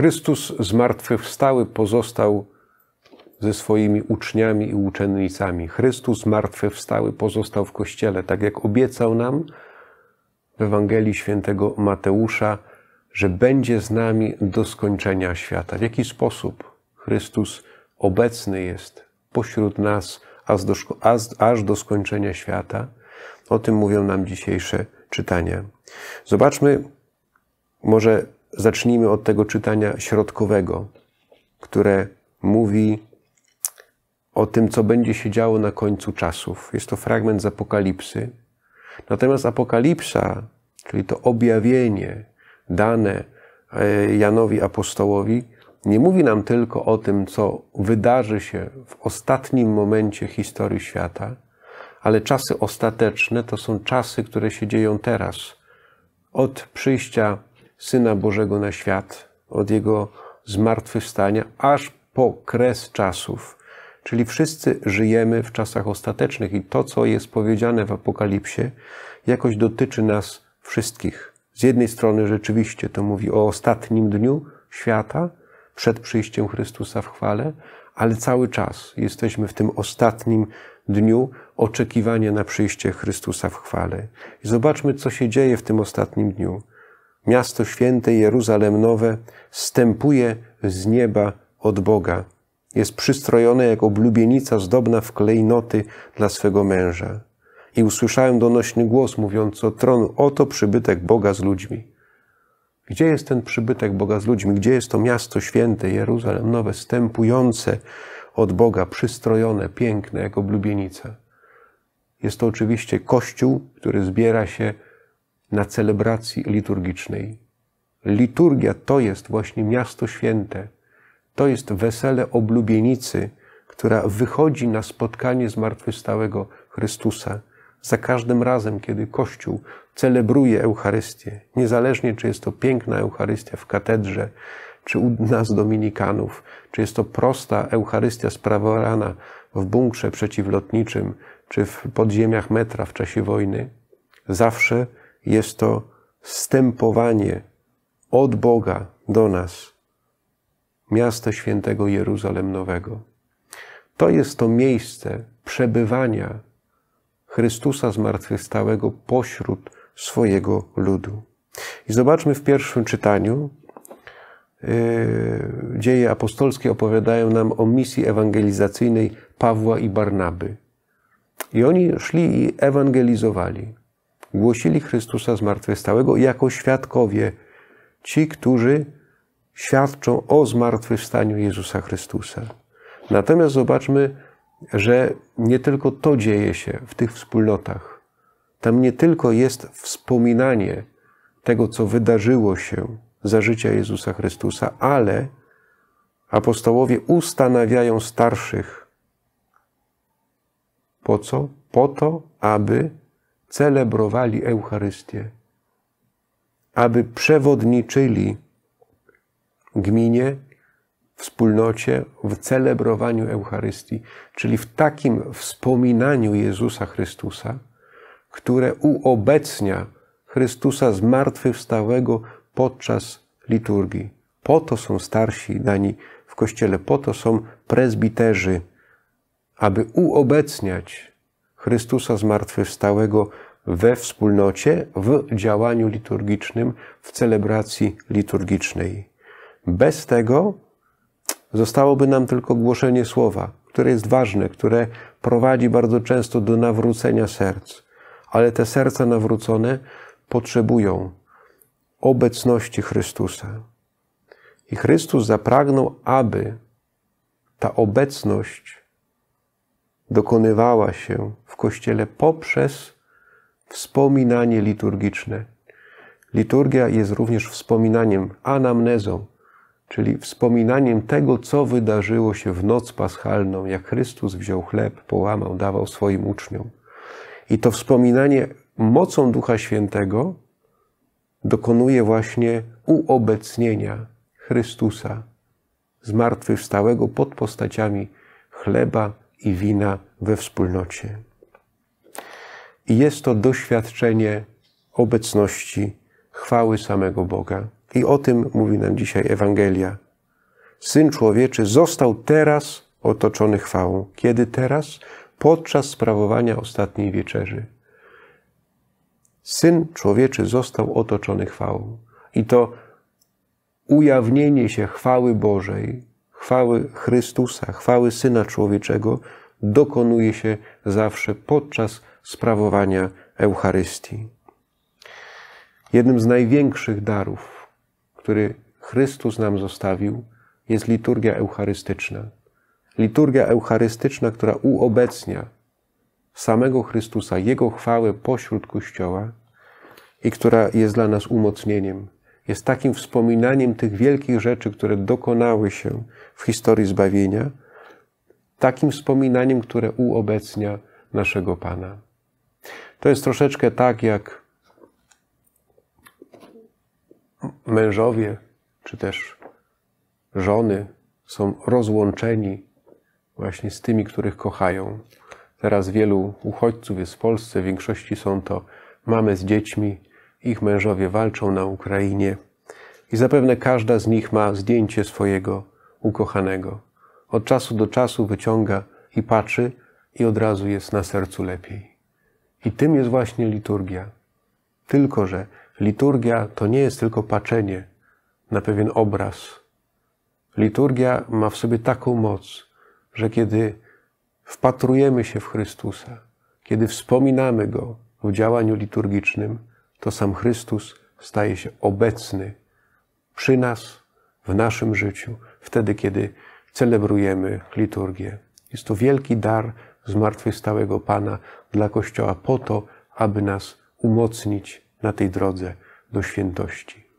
Chrystus zmartwychwstały pozostał ze swoimi uczniami i uczennicami. Chrystus zmartwychwstały pozostał w Kościele, tak jak obiecał nam w Ewangelii świętego Mateusza, że będzie z nami do skończenia świata. W jaki sposób Chrystus obecny jest pośród nas aż do, aż do skończenia świata? O tym mówią nam dzisiejsze czytania. Zobaczmy może zacznijmy od tego czytania środkowego, które mówi o tym, co będzie się działo na końcu czasów. Jest to fragment z Apokalipsy. Natomiast Apokalipsa, czyli to objawienie dane e, Janowi apostołowi, nie mówi nam tylko o tym, co wydarzy się w ostatnim momencie historii świata, ale czasy ostateczne to są czasy, które się dzieją teraz. Od przyjścia Syna Bożego na świat, od Jego zmartwychwstania, aż po kres czasów. Czyli wszyscy żyjemy w czasach ostatecznych i to, co jest powiedziane w Apokalipsie, jakoś dotyczy nas wszystkich. Z jednej strony rzeczywiście to mówi o ostatnim dniu świata, przed przyjściem Chrystusa w chwale, ale cały czas jesteśmy w tym ostatnim dniu oczekiwania na przyjście Chrystusa w chwale. I zobaczmy, co się dzieje w tym ostatnim dniu miasto święte Jeruzalem Nowe stępuje z nieba od Boga. Jest przystrojone jak oblubienica zdobna w klejnoty dla swego męża. I usłyszałem donośny głos mówiący o tronu: Oto przybytek Boga z ludźmi. Gdzie jest ten przybytek Boga z ludźmi? Gdzie jest to miasto święte, Jeruzalem Nowe, stępujące od Boga, przystrojone, piękne, jak oblubienica? Jest to oczywiście Kościół, który zbiera się na celebracji liturgicznej. Liturgia to jest właśnie miasto święte, to jest wesele oblubienicy, która wychodzi na spotkanie zmartwychwstałego Chrystusa. Za każdym razem, kiedy Kościół celebruje Eucharystię, niezależnie czy jest to piękna Eucharystia w katedrze, czy u nas Dominikanów, czy jest to prosta Eucharystia sprawowana w bunkrze przeciwlotniczym, czy w podziemiach metra w czasie wojny, zawsze jest to stępowanie od Boga do nas, miasto świętego Jeruzalem Nowego. To jest to miejsce przebywania Chrystusa zmartwychwstałego pośród swojego ludu. I zobaczmy w pierwszym czytaniu. Yy, dzieje apostolskie opowiadają nam o misji ewangelizacyjnej Pawła i Barnaby. I oni szli i ewangelizowali głosili Chrystusa zmartwychwstałego jako świadkowie, ci, którzy świadczą o zmartwychwstaniu Jezusa Chrystusa. Natomiast zobaczmy, że nie tylko to dzieje się w tych wspólnotach. Tam nie tylko jest wspominanie tego, co wydarzyło się za życia Jezusa Chrystusa, ale apostołowie ustanawiają starszych. Po co? Po to, aby celebrowali Eucharystię, aby przewodniczyli gminie, wspólnocie w celebrowaniu Eucharystii, czyli w takim wspominaniu Jezusa Chrystusa, które uobecnia Chrystusa zmartwychwstałego podczas liturgii. Po to są starsi dani w kościele, po to są prezbiterzy, aby uobecniać Chrystusa zmartwychwstałego we wspólnocie, w działaniu liturgicznym, w celebracji liturgicznej. Bez tego zostałoby nam tylko głoszenie słowa, które jest ważne, które prowadzi bardzo często do nawrócenia serc. Ale te serca nawrócone potrzebują obecności Chrystusa. I Chrystus zapragnął, aby ta obecność dokonywała się w Kościele poprzez wspominanie liturgiczne. Liturgia jest również wspominaniem, anamnezą, czyli wspominaniem tego, co wydarzyło się w noc paschalną, jak Chrystus wziął chleb, połamał, dawał swoim uczniom. I to wspominanie mocą Ducha Świętego dokonuje właśnie uobecnienia Chrystusa, zmartwychwstałego pod postaciami chleba i wina we wspólnocie. I jest to doświadczenie obecności, chwały samego Boga. I o tym mówi nam dzisiaj Ewangelia. Syn człowieczy został teraz otoczony chwałą. Kiedy teraz? Podczas sprawowania ostatniej wieczerzy. Syn człowieczy został otoczony chwałą. I to ujawnienie się chwały Bożej chwały Chrystusa, chwały Syna Człowieczego dokonuje się zawsze podczas sprawowania Eucharystii. Jednym z największych darów, który Chrystus nam zostawił, jest liturgia eucharystyczna. Liturgia eucharystyczna, która uobecnia samego Chrystusa, Jego chwałę pośród Kościoła i która jest dla nas umocnieniem jest takim wspominaniem tych wielkich rzeczy, które dokonały się w historii zbawienia, takim wspominaniem, które uobecnia naszego Pana. To jest troszeczkę tak, jak mężowie czy też żony są rozłączeni właśnie z tymi, których kochają. Teraz wielu uchodźców jest w Polsce, w większości są to mamy z dziećmi, ich mężowie walczą na Ukrainie i zapewne każda z nich ma zdjęcie swojego ukochanego. Od czasu do czasu wyciąga i patrzy, i od razu jest na sercu lepiej. I tym jest właśnie liturgia. Tylko, że liturgia to nie jest tylko patrzenie na pewien obraz. Liturgia ma w sobie taką moc, że kiedy wpatrujemy się w Chrystusa, kiedy wspominamy Go w działaniu liturgicznym, to sam Chrystus staje się obecny przy nas, w naszym życiu, wtedy, kiedy celebrujemy liturgię. Jest to wielki dar zmartwychwstałego Pana dla Kościoła po to, aby nas umocnić na tej drodze do świętości.